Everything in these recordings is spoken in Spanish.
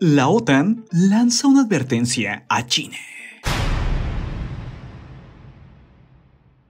La OTAN lanza una advertencia a China.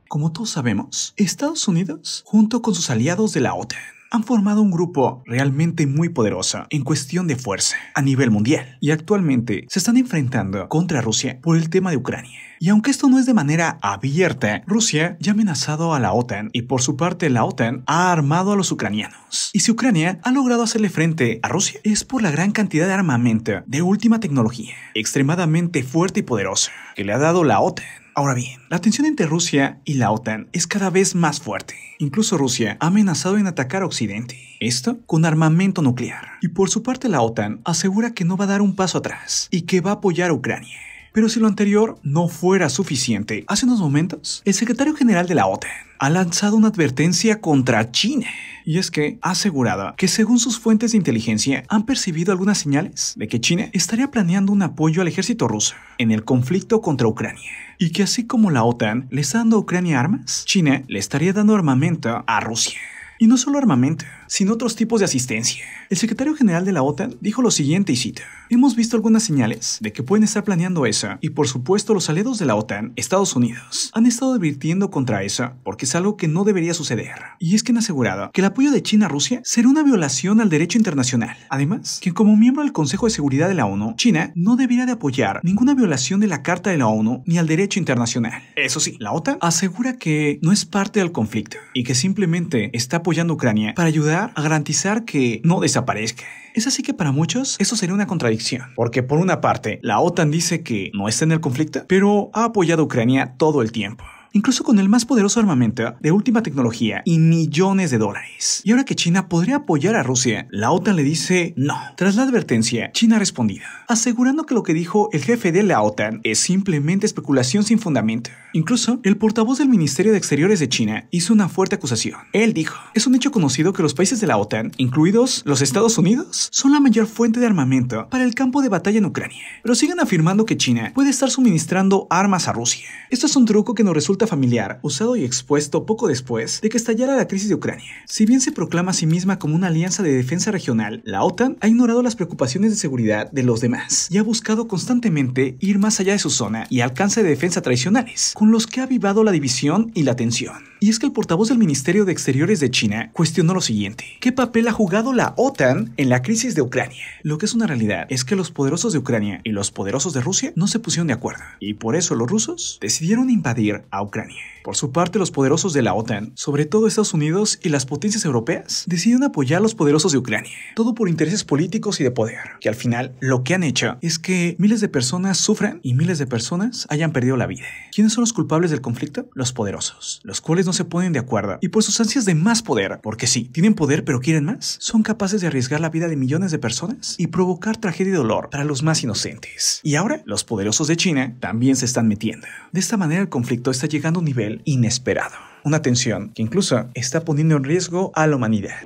Como todos sabemos, Estados Unidos, junto con sus aliados de la OTAN, han formado un grupo realmente muy poderoso en cuestión de fuerza a nivel mundial y actualmente se están enfrentando contra Rusia por el tema de Ucrania. Y aunque esto no es de manera abierta, Rusia ya ha amenazado a la OTAN y por su parte la OTAN ha armado a los ucranianos. Y si Ucrania ha logrado hacerle frente a Rusia es por la gran cantidad de armamento de última tecnología, extremadamente fuerte y poderosa, que le ha dado la OTAN. Ahora bien, la tensión entre Rusia y la OTAN es cada vez más fuerte. Incluso Rusia ha amenazado en atacar a Occidente, esto con armamento nuclear. Y por su parte la OTAN asegura que no va a dar un paso atrás y que va a apoyar a Ucrania. Pero si lo anterior no fuera suficiente, hace unos momentos el secretario general de la OTAN e ha lanzado una advertencia contra China. Y es que ha asegurado que según sus fuentes de inteligencia han percibido algunas señales de que China estaría planeando un apoyo al ejército ruso en el conflicto contra Ucrania. Y que así como la OTAN e le está dando a Ucrania armas, China le estaría dando armamento a Rusia. Y no solo armamento, sin otros tipos de asistencia. El secretario general de la OTAN dijo lo siguiente y cita. Hemos visto algunas señales de que pueden estar planeando esa y por supuesto los aliados de la OTAN, Estados Unidos, han estado advirtiendo contra esa porque es algo que no debería suceder. Y es que han asegurado que el apoyo de China a Rusia será una violación al derecho internacional. Además, que como miembro del Consejo de Seguridad de la ONU, China no debería de apoyar ninguna violación de la Carta de la ONU ni al derecho internacional. Eso sí, la OTAN asegura que no es parte del conflicto y que simplemente está apoyando a Ucrania para ayudar a garantizar que no desaparezca. Es así que para muchos eso sería una contradicción, porque por una parte la OTAN dice que no está en el conflicto, pero ha apoyado a Ucrania todo el tiempo incluso con el más poderoso armamento de última tecnología y millones de dólares. Y ahora que China podría apoyar a Rusia, la OTAN le dice no. Tras la advertencia, China ha respondido, asegurando que lo que dijo el jefe de la OTAN es simplemente especulación sin fundamento. Incluso, el portavoz del Ministerio de Exteriores de China hizo una fuerte acusación. Él dijo, es un hecho conocido que los países de la OTAN, incluidos los Estados Unidos, son la mayor fuente de armamento para el campo de batalla en Ucrania, pero siguen afirmando que China puede estar suministrando armas a Rusia. Esto es un truco que nos resulta familiar, usado y expuesto poco después de que estallara la crisis de Ucrania. Si bien se proclama a sí misma como una alianza de defensa regional, la OTAN ha ignorado las preocupaciones de seguridad de los demás y ha buscado constantemente ir más allá de su zona y alcance de defensa tradicionales, con los que ha avivado la división y la tensión. Y es que el portavoz del Ministerio de Exteriores de China cuestionó lo siguiente. ¿Qué papel ha jugado la OTAN en la crisis de Ucrania? Lo que es una realidad es que los poderosos de Ucrania y los poderosos de Rusia no se pusieron de acuerdo. Y por eso los rusos decidieron invadir a Ucrania. Por su parte, los poderosos de la OTAN, sobre todo Estados Unidos y las potencias europeas, deciden apoyar a los poderosos de Ucrania, todo por intereses políticos y de poder, que al final lo que han hecho es que miles de personas sufran y miles de personas hayan perdido la vida. ¿Quiénes son los culpables del conflicto? Los poderosos, los cuales no se ponen de acuerdo y por sus ansias de más poder, porque sí, tienen poder pero quieren más, son capaces de arriesgar la vida de millones de personas y provocar tragedia y dolor para los más inocentes. Y ahora, los poderosos de China también se están metiendo. De esta manera el conflicto está llegando a un nivel inesperado. Una tensión que incluso está poniendo en riesgo a la humanidad.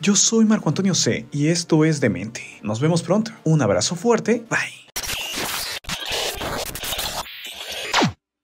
Yo soy Marco Antonio C y esto es Demente. Nos vemos pronto. Un abrazo fuerte. Bye.